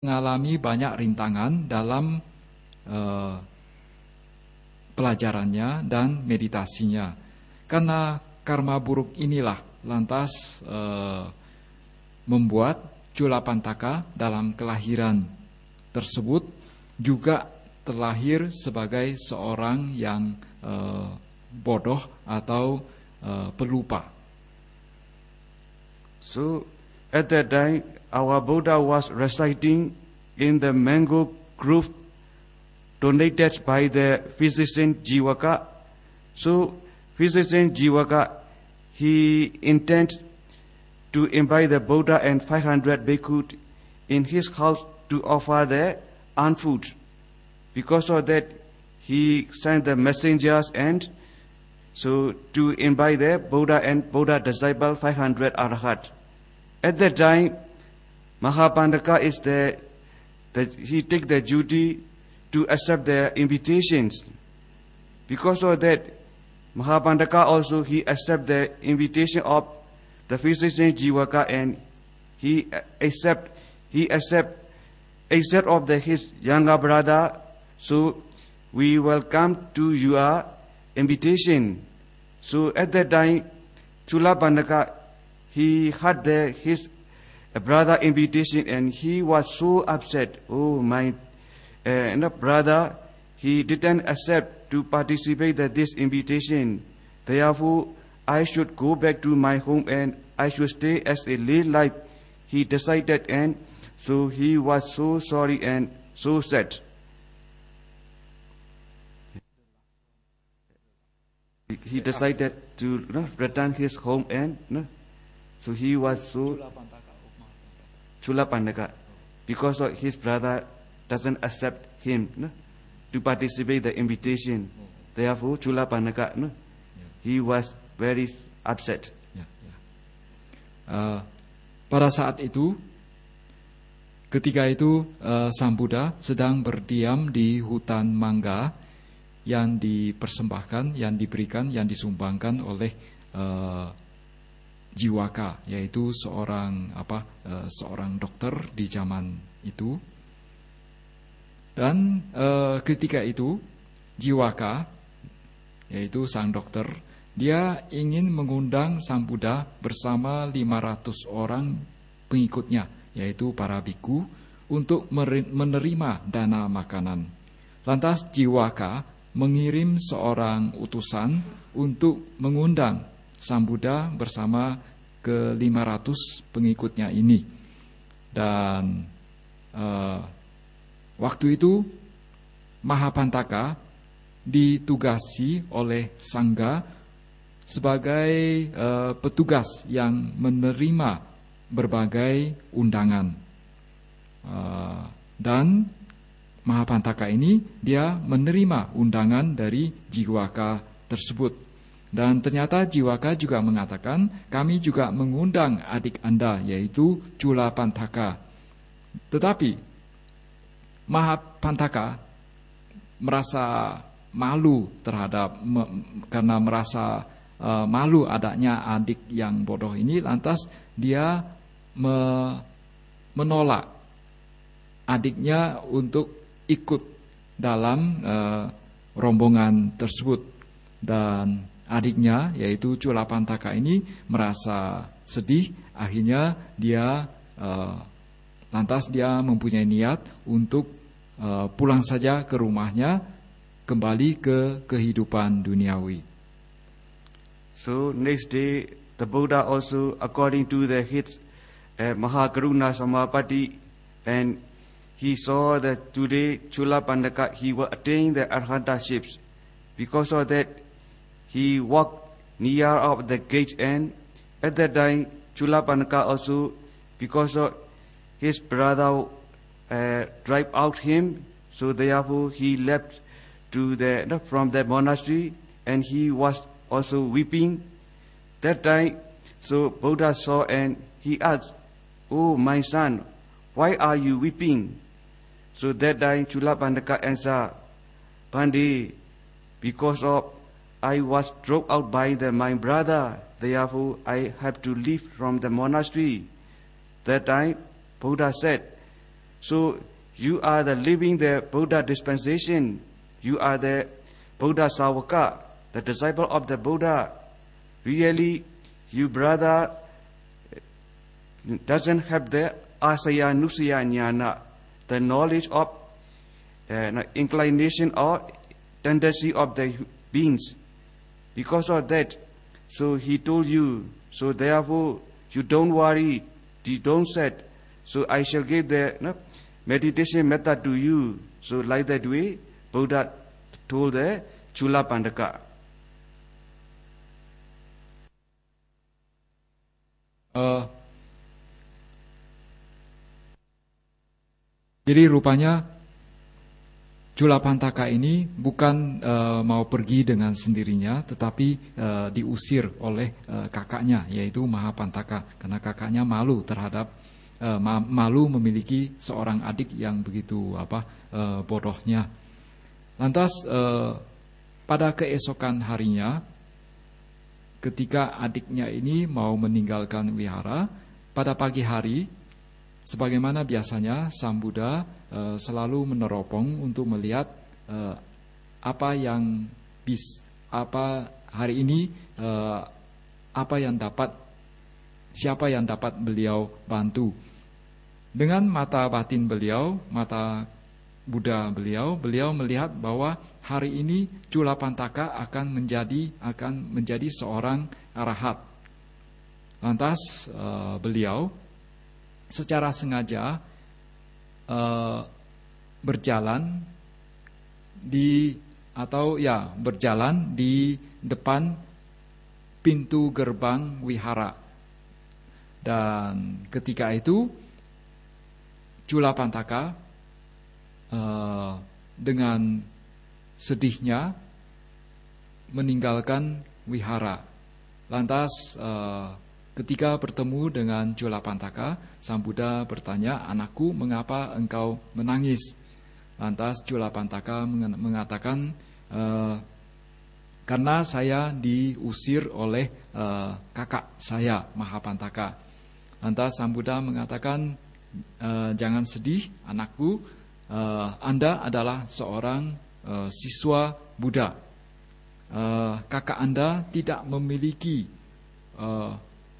mengalami banyak rintangan dalam eh, pelajarannya dan meditasinya. Karena karma buruk inilah lantas eh, membuat pantaka dalam kelahiran tersebut juga terlahir sebagai seorang yang eh, bodoh atau eh, pelupa. So At that time, our Buddha was reciting in the mango grove donated by the physician Jivaka. So, physician Jivaka, he intended to invite the Buddha and 500 bhikkhus in his house to offer the own food. Because of that, he sent the messengers and so to invite the Buddha and Buddha disciple 500 arhat. At that time, Mahapandaka is there, that he take the duty to accept their invitations. Because of that, Mahapandaka also he accept the invitation of the physician Jivaka and he accept he accept accept of the, his younger brother. So we welcome to your invitation. So at that time, Chula Pandaka he had the, his brother invitation and he was so upset. Oh, my uh, brother, he didn't accept to participate in this invitation. Therefore, I should go back to my home and I should stay as a lay life. He decided and so he was so sorry and so sad. He decided to you know, return his home and you know, So he was so Chula Pandaka because his brother doesn't accept him no, to participate the invitation. Therefore, Chula Pandaka, no, he was very upset. Uh, pada saat itu, ketika itu uh, Sang Buddha sedang berdiam di hutan mangga yang dipersembahkan, yang diberikan, yang disumbangkan oleh uh, Jiwaka yaitu seorang apa eh, seorang dokter di zaman itu dan eh, ketika itu Jiwaka yaitu sang dokter dia ingin mengundang Sang Buddha bersama 500 orang pengikutnya yaitu para biku untuk menerima dana makanan. Lantas Jiwaka mengirim seorang utusan untuk mengundang Sang Buddha bersama ke 500 pengikutnya ini. Dan uh, waktu itu Mahapantaka ditugasi oleh Sangga sebagai uh, petugas yang menerima berbagai undangan. Uh, dan Mahapantaka ini dia menerima undangan dari Jiwaka tersebut dan ternyata Jiwaka juga mengatakan, kami juga mengundang adik Anda, yaitu Jula Pantaka. Tetapi, Maha Pantaka merasa malu terhadap, me, karena merasa e, malu adanya adik yang bodoh ini, lantas dia me, menolak adiknya untuk ikut dalam e, rombongan tersebut. Dan adiknya yaitu Culapantaka ini merasa sedih, akhirnya dia eh, lantas dia mempunyai niat untuk eh, pulang saja ke rumahnya kembali ke kehidupan duniawi. So next day the Buddha also according to the hits, uh, Mahakaruna Samapati and he saw that today Chula Pandaka he will attain the Arhanta ships. Because of that he walked near of the gate and at that time Chulapanaka also because of his brother uh, drive out him so therefore he left to the from the monastery and he was also weeping that time so Buddha saw and he asked oh my son why are you weeping so that time Chulapanaka answered Pandi, because of I was drove out by the, my brother. Therefore, I have to leave from the monastery. That time, Buddha said, So you are the living the Buddha dispensation. You are the Buddha Savaka, the disciple of the Buddha. Really, you brother doesn't have the asaya nusaya jnana, the knowledge of uh, inclination or tendency of the beings. Because of that, so he told you, so therefore you don't worry, you don't set. So I shall give the no, meditation method to you. So like that way, Buddha told the Chula Pandaka. Uh, jadi rupanya Julapantaka ini bukan uh, mau pergi dengan sendirinya, tetapi uh, diusir oleh uh, kakaknya, yaitu Mahapantaka, karena kakaknya malu terhadap uh, malu memiliki seorang adik yang begitu apa uh, bodohnya. Lantas uh, pada keesokan harinya, ketika adiknya ini mau meninggalkan wihara, pada pagi hari, sebagaimana biasanya, Sang Buddha Eh, selalu meneropong untuk melihat eh, apa yang bis apa hari ini eh, apa yang dapat siapa yang dapat beliau bantu dengan mata batin beliau mata Buddha beliau beliau melihat bahwa hari ini Culapantaka akan menjadi akan menjadi seorang arahat lantas beliau secara sengaja Eh, berjalan di atau ya berjalan di depan pintu gerbang wihara. Dan ketika itu cula Pantaka uh, dengan sedihnya meninggalkan wihara. Lantas uh, Ketika bertemu dengan Jolapantaka, Sang Buddha bertanya, "Anakku, mengapa engkau menangis?" Lantas Pantaka mengatakan, e, "Karena saya diusir oleh e, kakak saya, Mahapantaka." Lantas Sang Buddha mengatakan, e, "Jangan sedih, anakku. E, anda adalah seorang e, siswa Buddha. E, kakak Anda tidak memiliki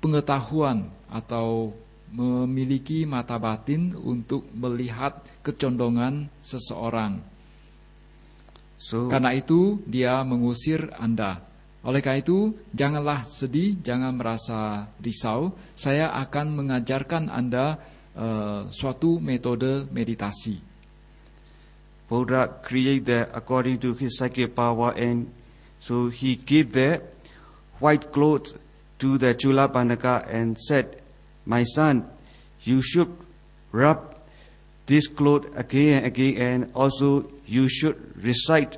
pengetahuan atau memiliki mata batin untuk melihat kecondongan seseorang. So, Karena itu dia mengusir Anda. Oleh karena itu, janganlah sedih, jangan merasa risau. Saya akan mengajarkan Anda uh, suatu metode meditasi. Buddha create that according to his psychic power and so he gave that white clothes to the Chula and said, My son, you should rub this cloth again and again, and also you should recite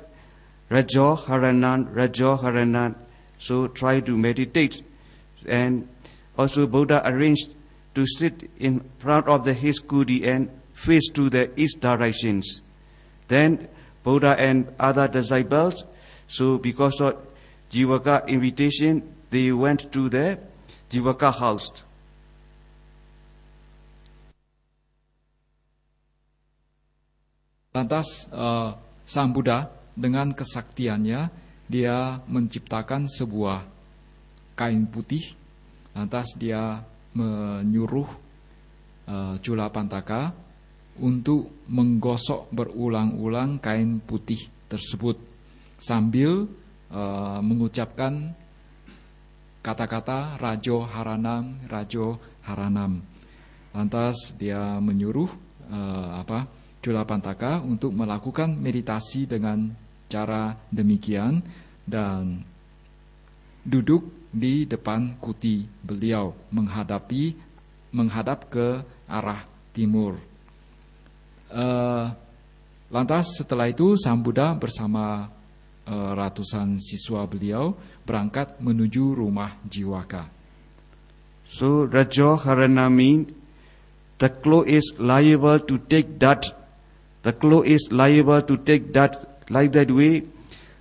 Rajo Haranan, Rajo Haranan. So try to meditate. And also Buddha arranged to sit in front of the his kudi and face to the east directions. Then Buddha and other disciples, so because of Jivaka invitation, they went to the Jivaka house. Lantas uh, Sang Buddha dengan kesaktiannya dia menciptakan sebuah kain putih lantas dia menyuruh uh, Jula Pantaka untuk menggosok berulang-ulang kain putih tersebut sambil uh, mengucapkan kata-kata Rajo Haranam, Rajo Haranam. Lantas dia menyuruh uh, apa Julapantaka untuk melakukan meditasi dengan cara demikian dan duduk di depan kuti beliau menghadapi menghadap ke arah timur. Uh, lantas setelah itu Sang bersama Eh, ratusan siswa beliau berangkat menuju rumah Jiwaka. So Rajo Haranami, the clo is liable to take that. The clo is liable to take that like that way.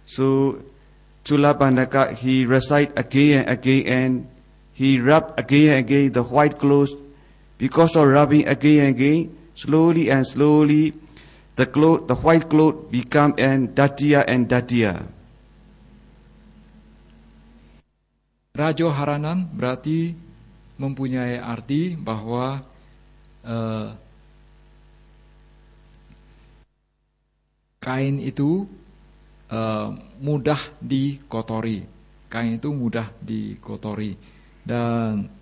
So Chula Pandaka, he recite again and again and he rub again and again the white clothes because of rubbing again and again, slowly and slowly, the cloth, the white cloth become and datia and datia. Rajo Haranan berarti mempunyai arti bahwa uh, kain itu uh, mudah dikotori. Kain itu mudah dikotori dan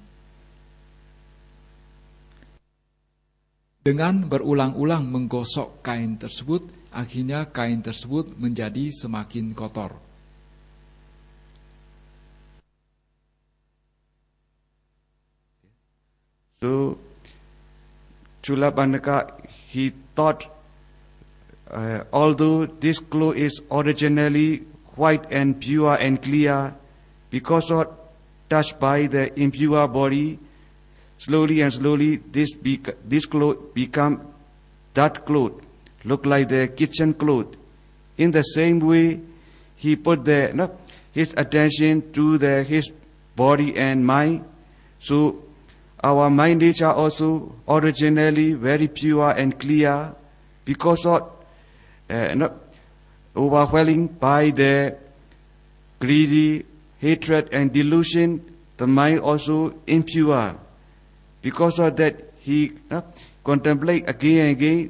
Dengan berulang-ulang menggosok kain tersebut, akhirnya kain tersebut menjadi semakin kotor. So, Chulabhanaka, he thought, uh, although this cloth is originally white and pure and clear, because of touched by the impure body, Slowly and slowly, this, bec- this cloth become that cloth, look like the kitchen cloth. In the same way, he put the, no, his attention to the, his body and mind. So our mind nature also originally very pure and clear because of uh, overwhelming by the greedy hatred and delusion the mind also impure Because of that, he uh, contemplate again and again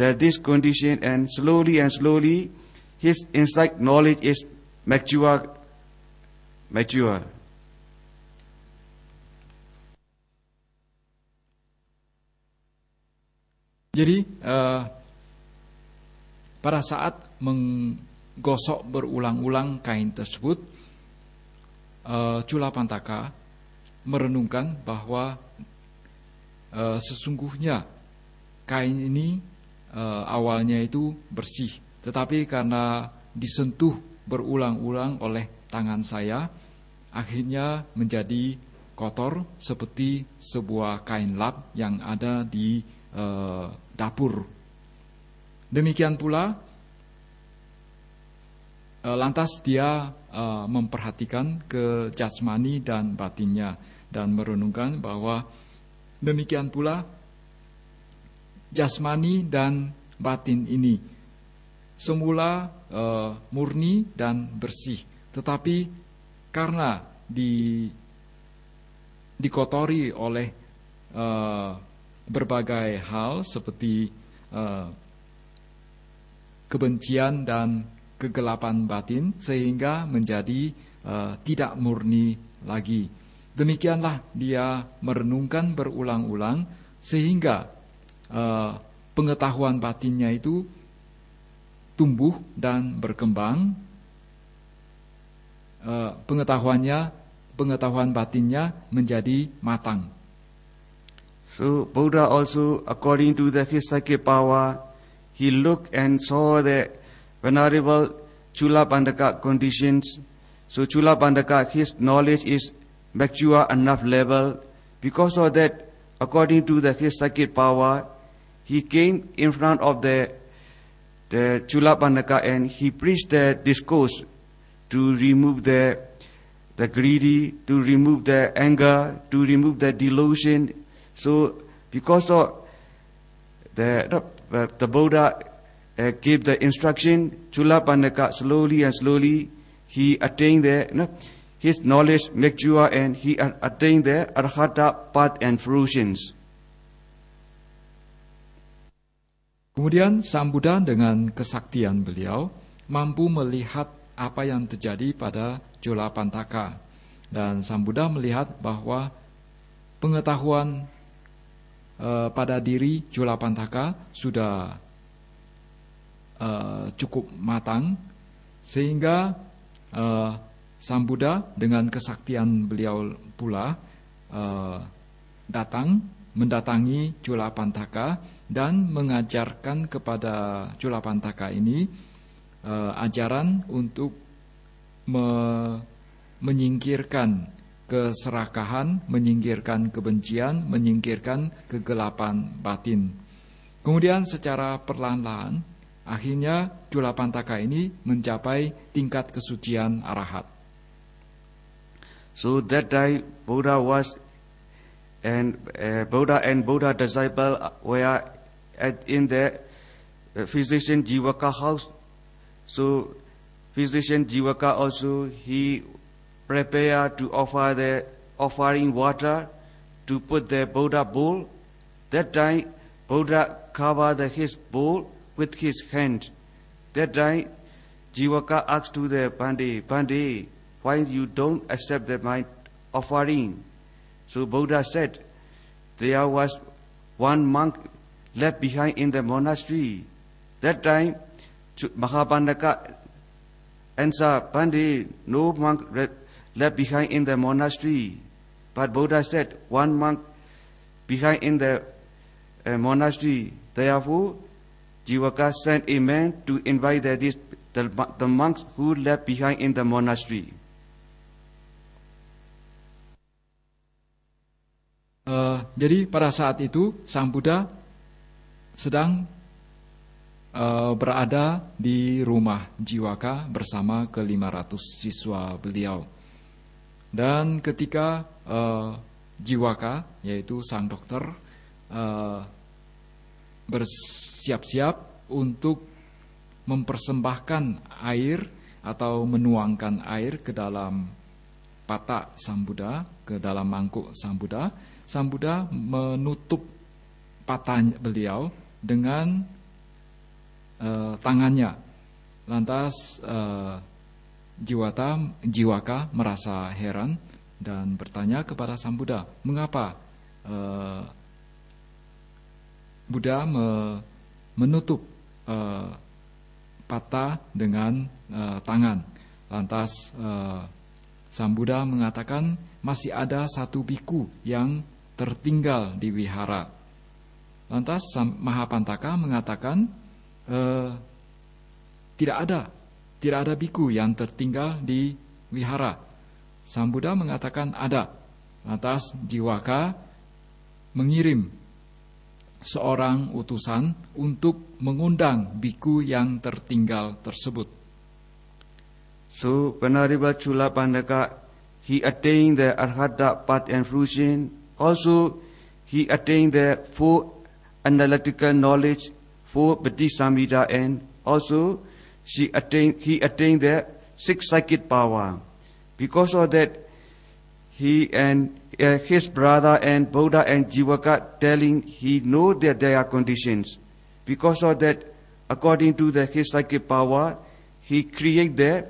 that this condition, and slowly and slowly, his insight knowledge is mature, mature. Jadi uh, pada saat menggosok berulang-ulang kain tersebut, uh, eh, Cula Pantaka merenungkan bahwa Eh, sesungguhnya kain ini eh, awalnya itu bersih, tetapi karena disentuh berulang-ulang oleh tangan saya, akhirnya menjadi kotor seperti sebuah kain lap yang ada di eh, dapur. Demikian pula, lantas dia memperhatikan ke dan batinnya dan merenungkan bahwa Demikian pula jasmani dan batin ini. Semula e, murni dan bersih, tetapi karena di dikotori oleh e, berbagai hal seperti e, kebencian dan kegelapan batin sehingga menjadi e, tidak murni lagi Demikianlah dia merenungkan berulang-ulang sehingga eh, pengetahuan batinnya itu tumbuh dan berkembang. Eh, pengetahuannya, pengetahuan batinnya menjadi matang. So Buddha also, according to the his power, he looked and saw the venerable Chula Pandaka conditions. So Chula Pandaka, his knowledge is mature enough level. Because of that, according to the his psychic power, he came in front of the the Chulapanaka and he preached the discourse to remove the the greedy, to remove the anger, to remove the delusion. So because of the uh, the Buddha uh, gave the instruction, Chulapanaka slowly and slowly he attained the you know, His knowledge, mature, and he attained the arhata path and fruitions. Kemudian Sang Buddha dengan kesaktian beliau mampu melihat apa yang terjadi pada Jola Pantaka. Dan Sang Buddha melihat bahwa pengetahuan e, pada diri Jola Pantaka sudah e, cukup matang sehingga e, Sang Buddha dengan kesaktian beliau pula uh, datang mendatangi Cula Pantaka dan mengajarkan kepada Cula Pantaka ini uh, ajaran untuk me menyingkirkan keserakahan, menyingkirkan kebencian, menyingkirkan kegelapan batin. Kemudian secara perlahan-lahan akhirnya Cula Pantaka ini mencapai tingkat kesucian arahat. So that time Buddha was and uh, Buddha and Buddha disciple uh, were at, in the uh, physician Jivaka house. So physician Jivaka also he prepared to offer the offering water to put the Buddha bowl. That time Buddha covered his bowl with his hand. That time Jivaka asked to the Pandi Pandi. While you don't accept the my offering? So Buddha said, there was one monk left behind in the monastery. That time, and answered, Pandi, no monk left behind in the monastery. But Buddha said, one monk behind in the uh, monastery. Therefore, Jivaka sent a man to invite the, the, the monks who left behind in the monastery. uh, jadi pada saat itu Sang Buddha sedang uh, berada di rumah Jiwaka bersama ke 500 siswa beliau. Dan ketika uh, Jiwaka yaitu sang dokter uh, bersiap-siap untuk mempersembahkan air atau menuangkan air ke dalam patak Sang Buddha, ke dalam mangkuk Sang Buddha, Sang Buddha menutup patahnya beliau dengan uh, tangannya. Lantas uh, Jiwata Jiwaka merasa heran dan bertanya kepada Sang Buddha, "Mengapa uh, Buddha me menutup uh, patah dengan uh, tangan?" Lantas uh, Sang Buddha mengatakan, "Masih ada satu biku yang tertinggal di wihara. Lantas Mahapantaka mengatakan e, tidak ada, tidak ada biku yang tertinggal di wihara. Sang Buddha mengatakan ada. Lantas Jiwaka mengirim seorang utusan untuk mengundang biku yang tertinggal tersebut. So penaribat Chula Pandaka he attained the arhata path and fruition Also, he attained the full analytical knowledge for Bhakti and also she attained, he attained the six psychic power. Because of that, he and uh, his brother and Buddha and Jivaka telling he know that there are conditions. Because of that, according to the his psychic power, he created the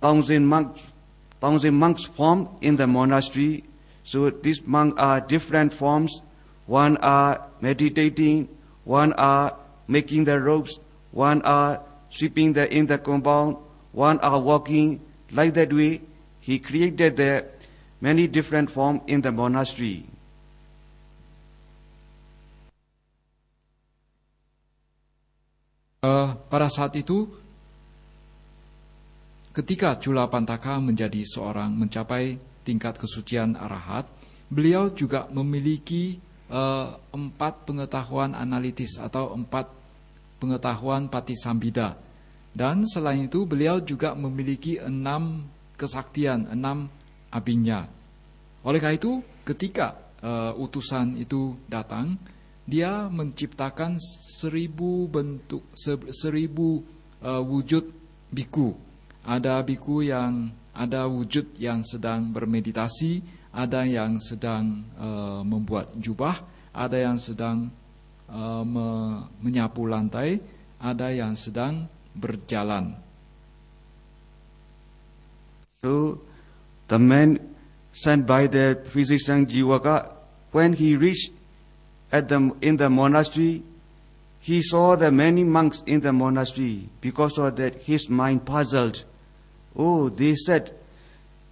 thousand monks, thousand monks form in the monastery so these monks are different forms. One are meditating, one are making the ropes, one are sweeping the, in the compound, one are walking. Like that way, he created the many different forms in the monastery. Uh, pada saat itu, ketika Jula Pantaka menjadi seorang mencapai tingkat kesucian arahat, beliau juga memiliki uh, empat pengetahuan analitis atau empat pengetahuan pati sambida. Dan selain itu beliau juga memiliki enam kesaktian, enam abinya. Oleh karena itu ketika uh, utusan itu datang, dia menciptakan seribu bentuk, seribu uh, wujud biku. Ada biku yang ada wujud yang sedang bermeditasi, ada yang sedang e, membuat jubah, ada yang sedang e, me, menyapu lantai, ada yang sedang berjalan. So the man sent by the physician Jiwaka, when he reached at the, in the monastery, he saw the many monks in the monastery. Because of that, his mind puzzled. Oh, they said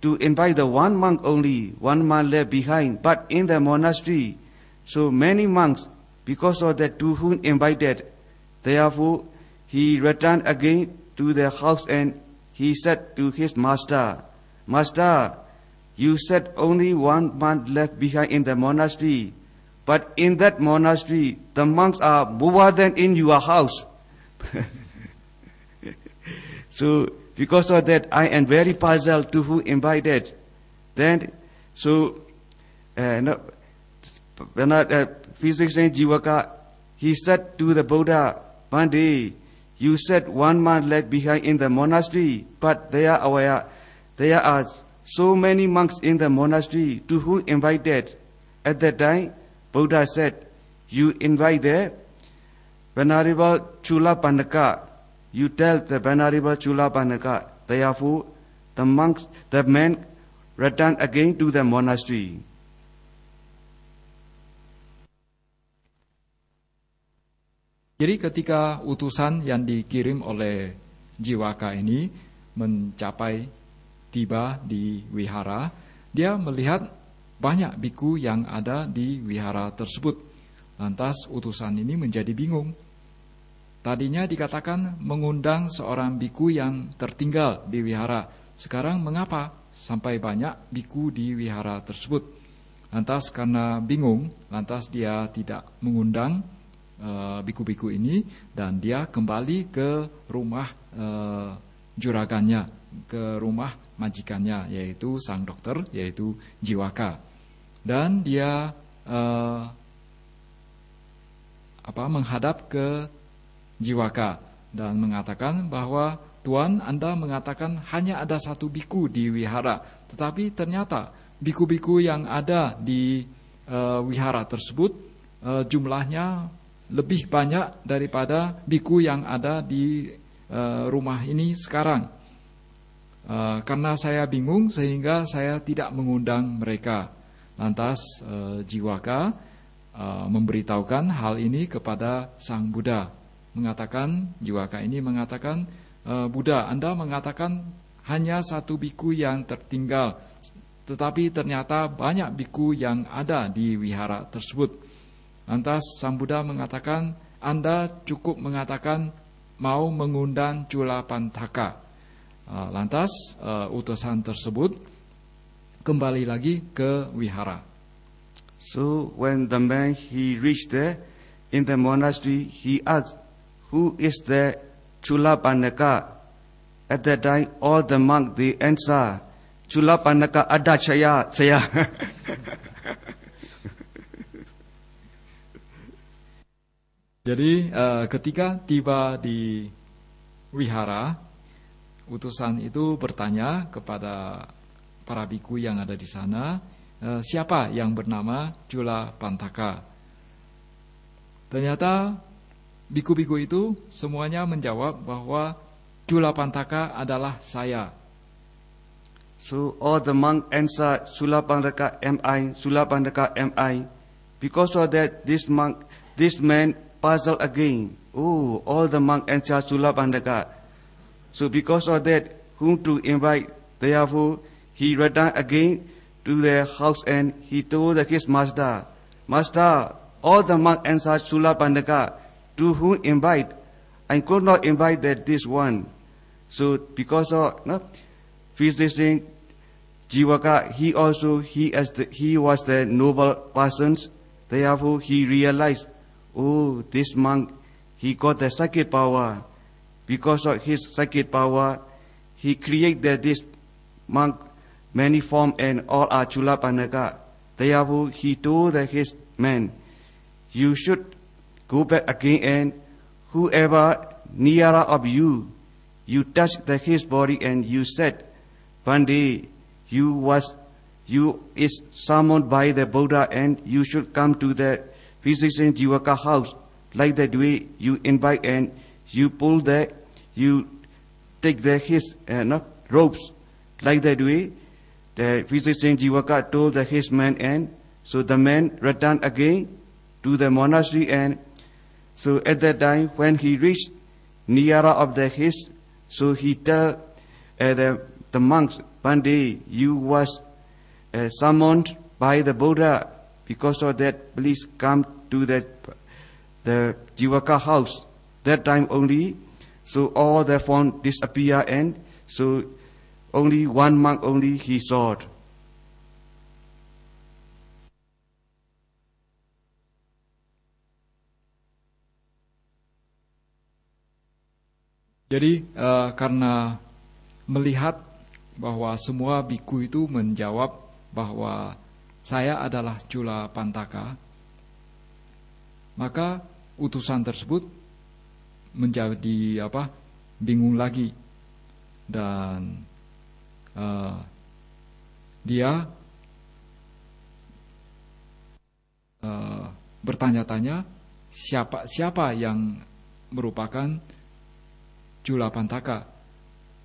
to invite the one monk only, one monk left behind. But in the monastery, so many monks, because of the two whom invited, therefore he returned again to the house and he said to his master, Master, you said only one monk left behind in the monastery, but in that monastery the monks are more than in your house. so because of that, I am very puzzled to who invited. Then, so, uh, no, when I, uh, physician Jivaka, he said to the Buddha, one day, you said one man left behind in the monastery, but there are, aware, there are so many monks in the monastery to who invited. At that time, Buddha said, you invite the Venerable Chula Pandaka you tell the Venerable Chula Banaka, therefore, the monks, the men return again to the monastery. Jadi ketika utusan yang dikirim oleh Jiwaka ini mencapai tiba di wihara, dia melihat banyak biku yang ada di wihara tersebut. Lantas utusan ini menjadi bingung, Tadinya dikatakan mengundang seorang biku yang tertinggal di wihara. Sekarang mengapa sampai banyak biku di wihara tersebut? Lantas karena bingung, lantas dia tidak mengundang eh, biku-biku uh, ini dan dia kembali ke rumah uh, juragannya, ke rumah majikannya yaitu sang dokter yaitu Jiwaka. Dan dia uh, apa menghadap ke Jiwaka dan mengatakan bahwa Tuan Anda mengatakan hanya ada satu biku di wihara, tetapi ternyata biku-biku yang ada di uh, wihara tersebut uh, jumlahnya lebih banyak daripada biku yang ada di uh, rumah ini sekarang. Uh, karena saya bingung sehingga saya tidak mengundang mereka. Lantas uh, Jiwaka uh, memberitahukan hal ini kepada Sang Buddha mengatakan jiwaka ini mengatakan e, Buddha Anda mengatakan hanya satu biku yang tertinggal tetapi ternyata banyak biku yang ada di wihara tersebut lantas Sang Buddha mengatakan Anda cukup mengatakan mau mengundang Cula Pantaka e, lantas e, utusan tersebut kembali lagi ke wihara So when the man he reached there in the monastery, he asked, Who is the Chulapanaka? At that time, all the monk they answer, Chulapanaka Adachaya Saya. Jadi uh, ketika tiba di wihara, utusan itu bertanya kepada para biku yang ada di sana, uh, siapa yang bernama Jula Pantaka? Ternyata biku-biku itu semuanya menjawab bahwa Julapantaka adalah saya. So all the monk answer Sulapanraka am I, Sulapanraka am I. Because of that this monk, this man puzzled again. Oh, all the monk answered Sulapanraka. So because of that, whom to invite? Therefore, he returned again to their house and he told his master, Master, all the monk answer answered Sulapanraka. to whom invite. I could not invite that this one. So because of no, he's this thing, Jivaka, he also he as the, he was the noble person. Therefore, he realized, oh, this monk, he got the psychic power. Because of his psychic power, he created this monk many form and all are Chulapanaka. Therefore, he told his men, you should Go back again and whoever nearer of you, you touch the, his body and you said, one day you was you is summoned by the Buddha and you should come to the physician Jivaka house. Like that way you invite and you pull the you take the his uh, not ropes. Like that way the physician Jivaka told the his man and so the man returned again to the monastery and so at that time, when he reached Niara of the hills, so he tell uh, the, the monks, one day you was uh, summoned by the Buddha. Because of that, please come to that, the Jivaka house. That time only, so all the form disappear and so only one monk only he saw it. Jadi uh, karena melihat bahwa semua biku itu menjawab bahwa saya adalah Jula Pantaka, maka utusan tersebut menjadi apa bingung lagi dan uh, dia uh, bertanya-tanya siapa siapa yang merupakan Jula Pantaka.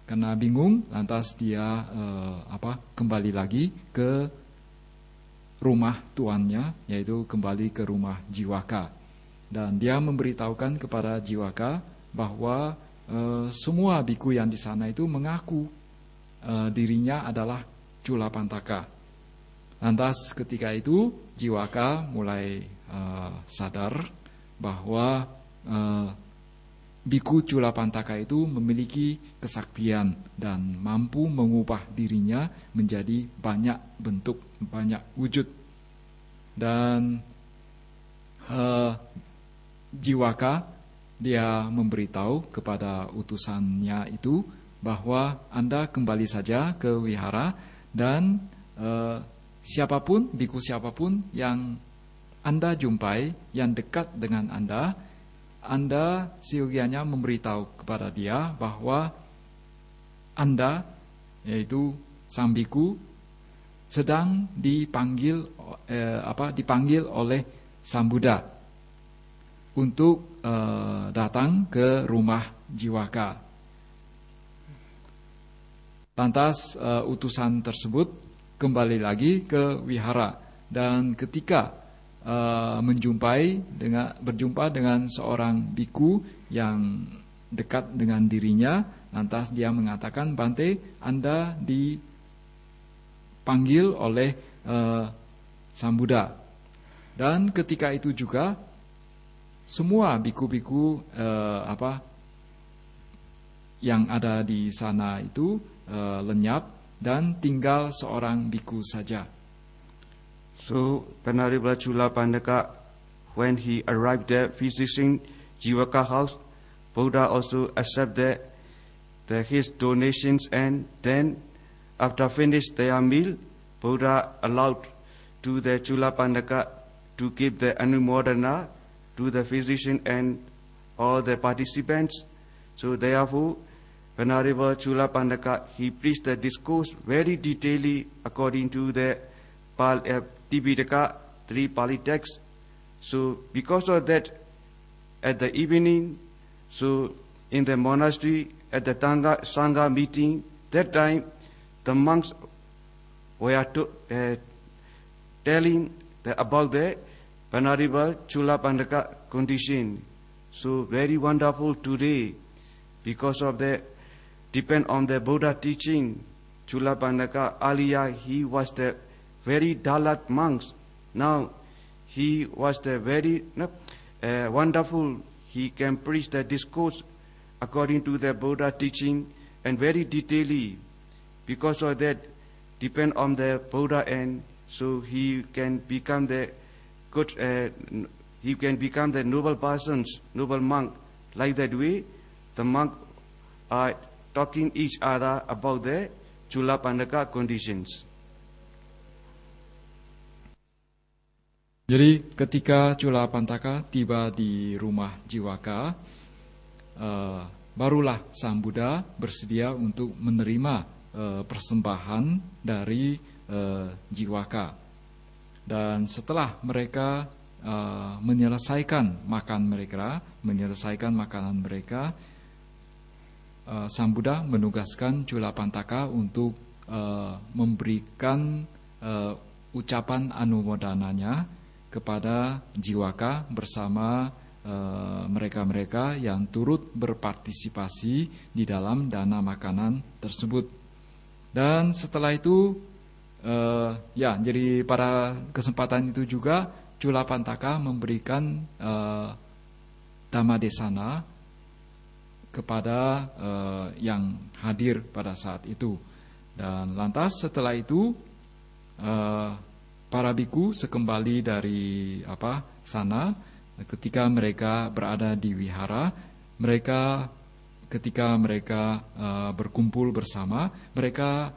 Karena bingung, lantas dia eh, apa kembali lagi ke rumah tuannya, yaitu kembali ke rumah Jiwaka. Dan dia memberitahukan kepada Jiwaka bahwa eh, semua biku yang di sana itu mengaku eh, dirinya adalah Jula Pantaka. Lantas ketika itu Jiwaka mulai eh, sadar bahwa eh, Biku pantaka itu memiliki kesaktian dan mampu mengubah dirinya menjadi banyak bentuk, banyak wujud. Dan uh, Jiwaka dia memberitahu kepada utusannya itu bahwa Anda kembali saja ke wihara dan uh, siapapun, biku siapapun yang Anda jumpai, yang dekat dengan Anda, anda seyogianya memberitahu kepada dia bahwa Anda yaitu sambiku sedang dipanggil eh, apa dipanggil oleh Sang Buddha untuk eh, datang ke rumah Jiwaka. Lantas eh, utusan tersebut kembali lagi ke wihara dan ketika Eh, menjumpai dengan berjumpa dengan seorang biku yang dekat dengan dirinya lantas dia mengatakan Bante Anda dipanggil oleh uh, eh, Sang Buddha dan ketika itu juga semua biku-biku uh, apa yang ada di sana itu uh, lenyap dan tinggal seorang biku saja So Venerable Chula Pandaka, when he arrived there visiting Jivaka house, Buddha also accepted the, his donations and then after finished their meal, Buddha allowed to the Chula Pandaka to give the Anumodana to the physician and all the participants. So therefore, Venerable Chula Pandaka, he preached the discourse very detailedly according to the Tipitaka, three Pali texts. So because of that, at the evening, so in the monastery, at the Tanga, Sangha meeting, that time the monks were to, uh, telling the, about the Panariba Chula Pandaka condition. So very wonderful today because of the depend on the Buddha teaching. Chula Pandaka Aliya. he was the very Dalat monks. Now, he was the very no, uh, wonderful. He can preach the discourse according to the Buddha teaching and very detailedly. Because of that, depend on the Buddha and so he can become the good. Uh, he can become the noble persons, noble monk. Like that way, the monk are talking each other about the Chula Pandaka conditions. Jadi ketika Cula Pantaka tiba di rumah Jiwaka, eh, barulah Sang Buddha bersedia untuk menerima eh, persembahan dari eh, Jiwaka. Dan setelah mereka menyelesaikan makan mereka, menyelesaikan makanan mereka, uh, Sang Buddha menugaskan Cula Pantaka untuk memberikan uh, ucapan anumodananya kepada jiwaka bersama eh, mereka-mereka yang turut berpartisipasi di dalam dana makanan tersebut. Dan setelah itu, uh, ya, jadi pada kesempatan itu juga Cula Pantaka memberikan uh, dama desana kepada uh, yang hadir pada saat itu. Dan lantas setelah itu, uh, para biku sekembali dari apa sana ketika mereka berada di wihara mereka ketika mereka uh, berkumpul bersama mereka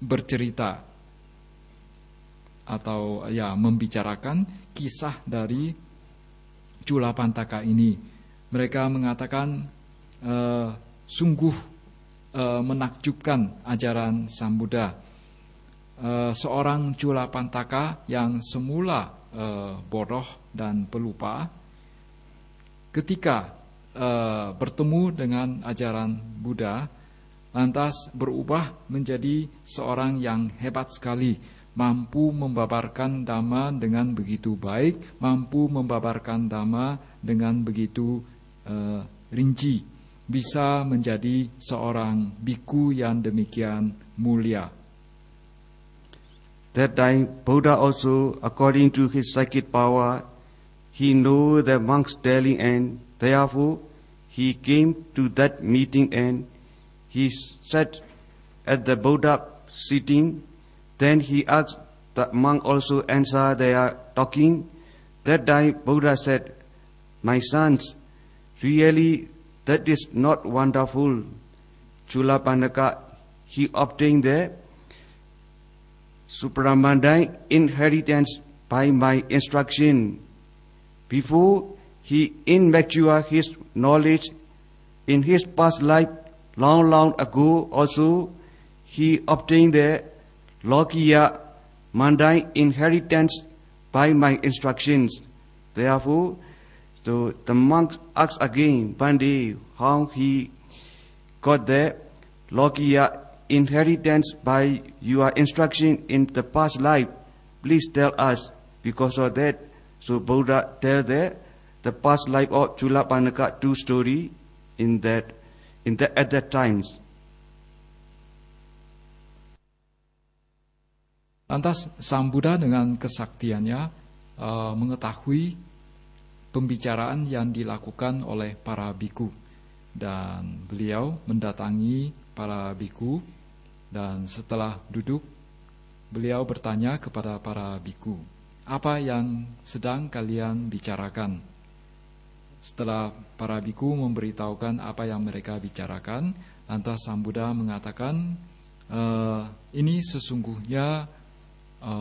bercerita atau ya membicarakan kisah dari Cula Pantaka ini mereka mengatakan uh, sungguh uh, menakjubkan ajaran Sambuddha Eh, seorang Cula Pantaka yang semula eh, bodoh dan pelupa ketika eh, bertemu dengan ajaran Buddha lantas berubah menjadi seorang yang hebat sekali mampu membabarkan dhamma dengan begitu baik, mampu membabarkan dhamma dengan begitu uh, rinci, bisa menjadi seorang biku yang demikian mulia. That time, Buddha also, according to his psychic power, he knew the monk's daily and therefore he came to that meeting and he sat at the Buddha sitting. Then he asked the monk also answer they are talking. That time Buddha said, My sons, really that is not wonderful. Chulapanaka, he obtained the Supramandai inheritance by my instruction. Before he immature his knowledge in his past life, long, long ago also, he obtained the Lokiya Mandai inheritance by my instructions. Therefore, so the monk asked again Bandi, how he got the Lokiya inheritance by your instruction in the past life. Please tell us. Because of that, so Buddha tell there the past life of Chulapanaka two story in that in the at that times. Lantas Sang Buddha dengan kesaktiannya uh, mengetahui pembicaraan yang dilakukan oleh para biku dan beliau mendatangi para biku dan setelah duduk, beliau bertanya kepada para biku, apa yang sedang kalian bicarakan? Setelah para biku memberitahukan apa yang mereka bicarakan, lantas Sang Buddha mengatakan, e, ini sesungguhnya e,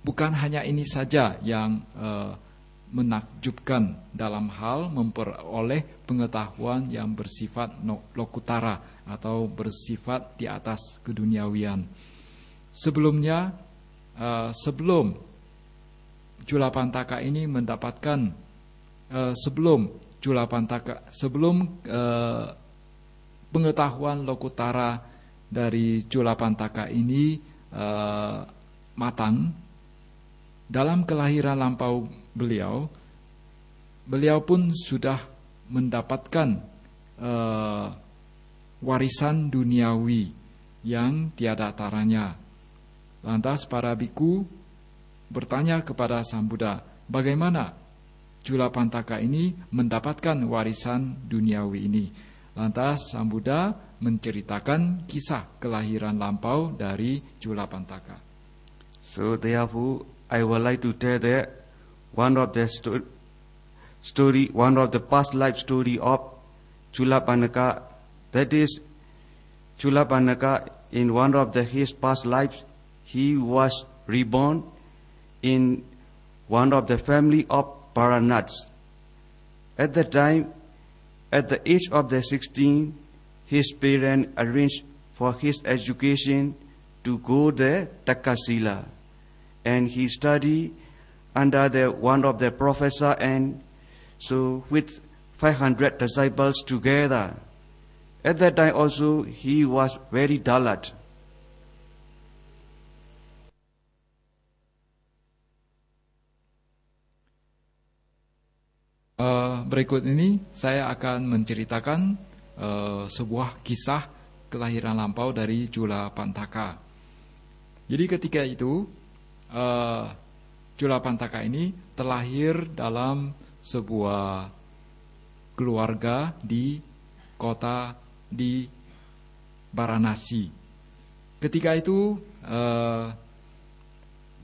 bukan hanya ini saja yang e, menakjubkan dalam hal memperoleh pengetahuan yang bersifat lokutara atau bersifat di atas keduniawian. Sebelumnya, eh, sebelum Julapantaka ini mendapatkan eh, sebelum Julapantaka sebelum eh, pengetahuan lokutara dari Julapantaka ini matang dalam kelahiran lampau beliau, beliau pun sudah mendapatkan uh, warisan duniawi yang tiada taranya. Lantas para biku bertanya kepada Sang Buddha, bagaimana Jula Pantaka ini mendapatkan warisan duniawi ini? Lantas Sang Buddha menceritakan kisah kelahiran lampau dari Jula Pantaka. So therefore, I would like to tell that one of the sto- story, one of the past life story of Chulapanaka. That is, Chulapanaka in one of the, his past lives, he was reborn in one of the family of Paranats. At the time, at the age of the 16, his parents arranged for his education to go to Takasila, and he studied under the one of the professor and so with 500 disciples together. At that time also he was very dullard. Uh, berikut ini saya akan menceritakan uh, sebuah kisah kelahiran lampau dari Jula Pantaka. Jadi ketika itu uh, Julapantaka ini terlahir dalam sebuah keluarga di kota di Baranasi. Ketika itu eh,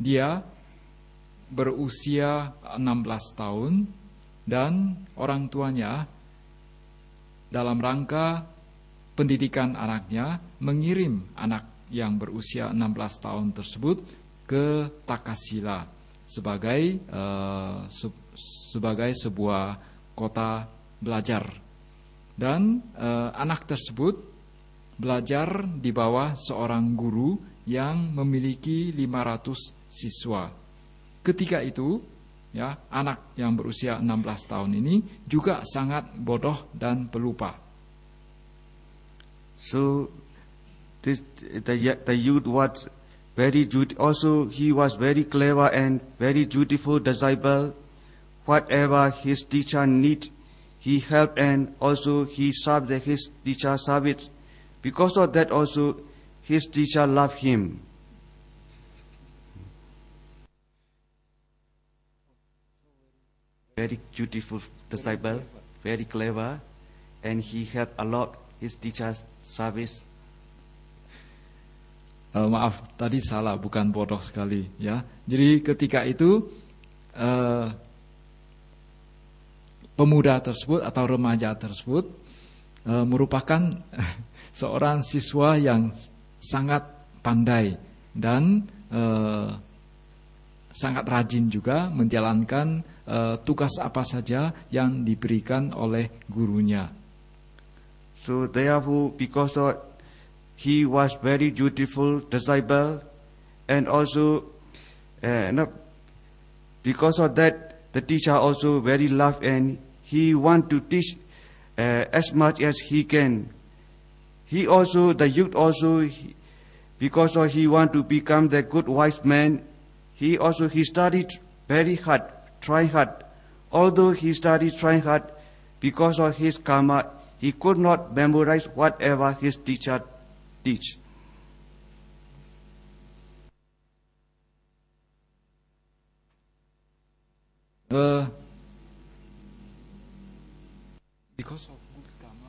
dia berusia 16 tahun dan orang tuanya dalam rangka pendidikan anaknya mengirim anak yang berusia 16 tahun tersebut ke Takasila sebagai uh, se sebagai sebuah kota belajar dan uh, anak tersebut belajar di bawah seorang guru yang memiliki 500 siswa. Ketika itu, ya, anak yang berusia 16 tahun ini juga sangat bodoh dan pelupa. So this the, the youth what very Also, he was very clever and very dutiful disciple. Whatever his teacher need, he helped and also he served his teacher service. Because of that also, his teacher loved him. Very dutiful disciple, very clever, and he helped a lot his teacher's service. e, maaf tadi salah bukan bodoh sekali ya jadi ketika itu e, pemuda tersebut atau remaja tersebut e, merupakan seorang siswa yang sangat pandai dan e, sangat rajin juga menjalankan e, tugas apa saja yang diberikan oleh gurunya. So therefore, because of he was very dutiful disciple and also uh, because of that the teacher also very loved and he want to teach uh, as much as he can he also the youth also he, because of he want to become the good wise man he also he studied very hard try hard although he studied trying hard because of his karma he could not memorize whatever his teacher teach. Uh, because of good karma,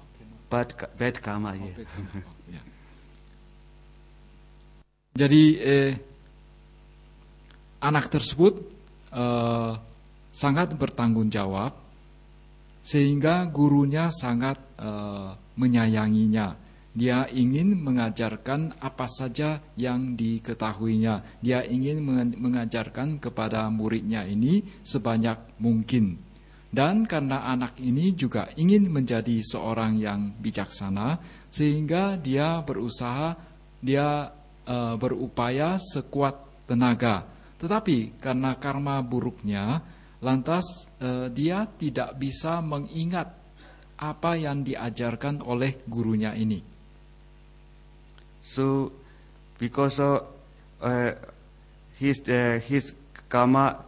bad, bad karma, yeah. Bad karma. Oh, yeah. Jadi eh, anak tersebut eh, sangat bertanggung jawab sehingga gurunya sangat eh, menyayanginya dia ingin mengajarkan apa saja yang diketahuinya. Dia ingin mengajarkan kepada muridnya ini sebanyak mungkin. Dan karena anak ini juga ingin menjadi seorang yang bijaksana, sehingga dia berusaha, dia e, berupaya sekuat tenaga. Tetapi karena karma buruknya, lantas e, dia tidak bisa mengingat apa yang diajarkan oleh gurunya ini. So because of uh, his, uh, his karma,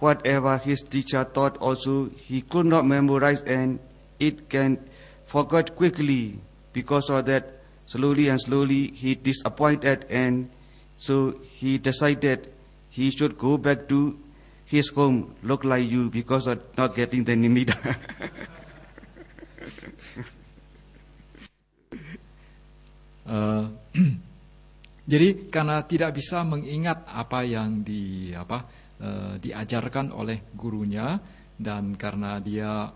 whatever his teacher taught also, he could not memorize and it can forget quickly. Because of that, slowly and slowly he disappointed and so he decided he should go back to his home, look like you because of not getting the nimitta. Eh, jadi karena tidak bisa mengingat apa yang di apa uh, diajarkan oleh gurunya dan karena dia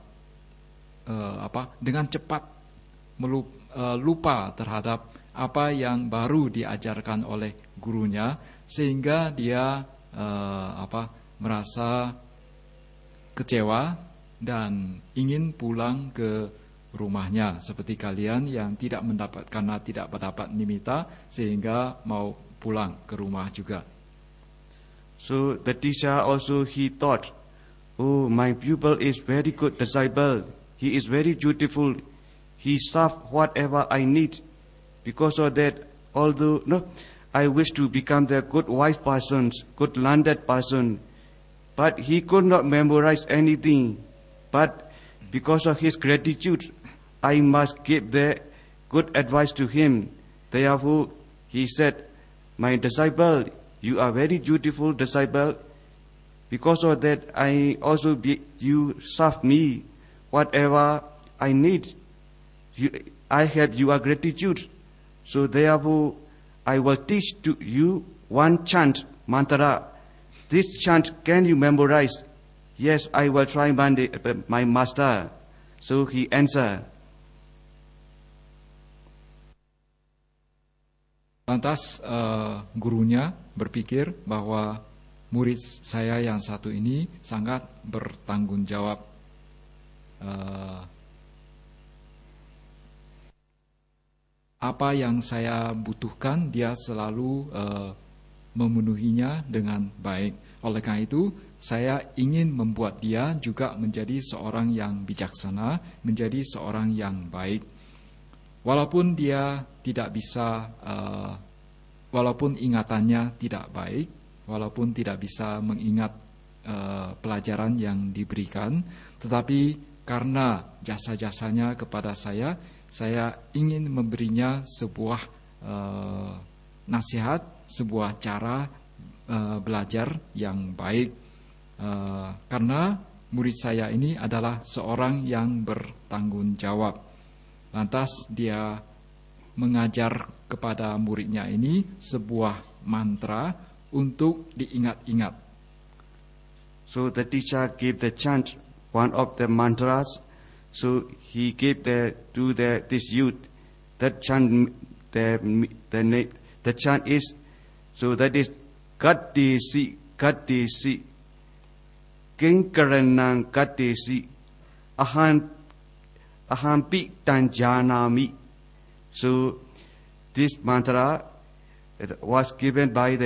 uh, apa dengan cepat melup, uh, lupa terhadap apa yang baru diajarkan oleh gurunya sehingga dia uh, apa merasa kecewa dan ingin pulang ke rumahnya seperti kalian yang tidak mendapat karena tidak mendapat nimita sehingga mau pulang ke rumah juga. So the teacher also he thought, oh my pupil is very good disciple, he is very dutiful, he serves whatever I need. Because of that, although no, I wish to become the good wise person, good landed person, but he could not memorize anything. But because of his gratitude, I must give the good advice to him. Therefore, he said, My disciple, you are very dutiful disciple. Because of that, I also be, you serve me whatever I need. You, I have your gratitude. So therefore, I will teach to you one chant, mantra. This chant, can you memorize? Yes, I will try Monday, uh, my master. So he answered, Lantas uh, gurunya berpikir bahwa murid saya yang satu ini sangat bertanggung jawab. Uh, apa yang saya butuhkan dia selalu uh, memenuhinya dengan baik. Oleh karena itu, saya ingin membuat dia juga menjadi seorang yang bijaksana, menjadi seorang yang baik. Walaupun dia tidak bisa, uh, walaupun ingatannya tidak baik, walaupun tidak bisa mengingat uh, pelajaran yang diberikan, tetapi karena jasa-jasanya kepada saya, saya ingin memberinya sebuah uh, nasihat, sebuah cara uh, belajar yang baik, uh, karena murid saya ini adalah seorang yang bertanggung jawab Lantas dia mengajar kepada muridnya ini sebuah mantra untuk diingat-ingat. So the teacher gave the chant one of the mantras. So he gave the to the this youth that chant the the the chant is so that is kadesi kadesi kinkaranang kadesi ahan ahampi tanjanami. So this mantra was given by the